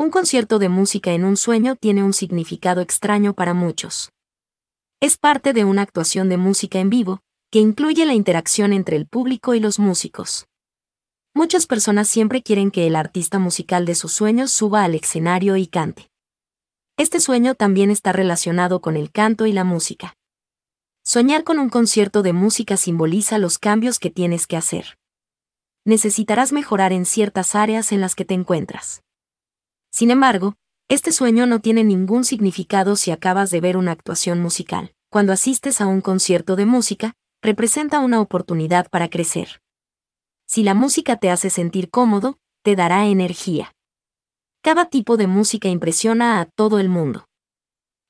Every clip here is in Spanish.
Un concierto de música en un sueño tiene un significado extraño para muchos. Es parte de una actuación de música en vivo, que incluye la interacción entre el público y los músicos. Muchas personas siempre quieren que el artista musical de sus sueños suba al escenario y cante. Este sueño también está relacionado con el canto y la música. Soñar con un concierto de música simboliza los cambios que tienes que hacer. Necesitarás mejorar en ciertas áreas en las que te encuentras. Sin embargo, este sueño no tiene ningún significado si acabas de ver una actuación musical. Cuando asistes a un concierto de música, representa una oportunidad para crecer. Si la música te hace sentir cómodo, te dará energía. Cada tipo de música impresiona a todo el mundo.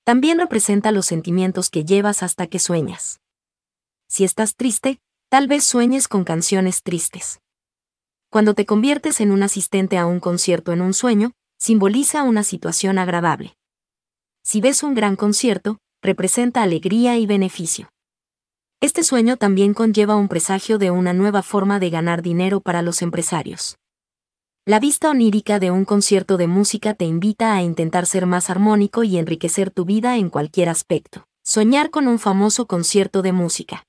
También representa los sentimientos que llevas hasta que sueñas. Si estás triste, tal vez sueñes con canciones tristes. Cuando te conviertes en un asistente a un concierto en un sueño, simboliza una situación agradable. Si ves un gran concierto, representa alegría y beneficio. Este sueño también conlleva un presagio de una nueva forma de ganar dinero para los empresarios. La vista onírica de un concierto de música te invita a intentar ser más armónico y enriquecer tu vida en cualquier aspecto. Soñar con un famoso concierto de música.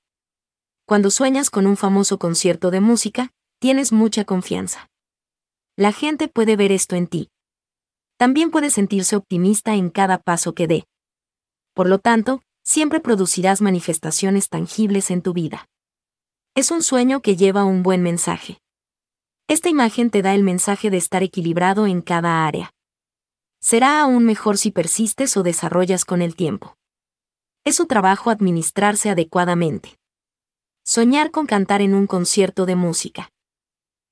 Cuando sueñas con un famoso concierto de música, tienes mucha confianza. La gente puede ver esto en ti, también puede sentirse optimista en cada paso que dé. Por lo tanto, siempre producirás manifestaciones tangibles en tu vida. Es un sueño que lleva un buen mensaje. Esta imagen te da el mensaje de estar equilibrado en cada área. Será aún mejor si persistes o desarrollas con el tiempo. Es su trabajo administrarse adecuadamente. Soñar con cantar en un concierto de música.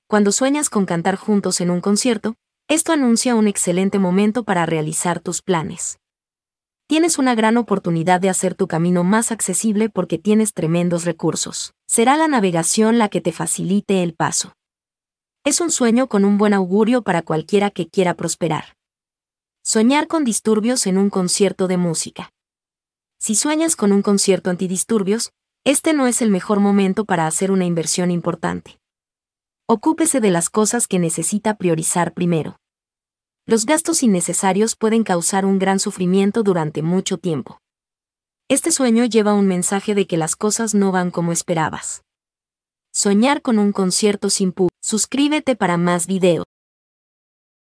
Cuando sueñas con cantar juntos en un concierto, esto anuncia un excelente momento para realizar tus planes. Tienes una gran oportunidad de hacer tu camino más accesible porque tienes tremendos recursos. Será la navegación la que te facilite el paso. Es un sueño con un buen augurio para cualquiera que quiera prosperar. Soñar con disturbios en un concierto de música. Si sueñas con un concierto antidisturbios, este no es el mejor momento para hacer una inversión importante. Ocúpese de las cosas que necesita priorizar primero. Los gastos innecesarios pueden causar un gran sufrimiento durante mucho tiempo. Este sueño lleva un mensaje de que las cosas no van como esperabas. Soñar con un concierto sin pu. Suscríbete para más videos.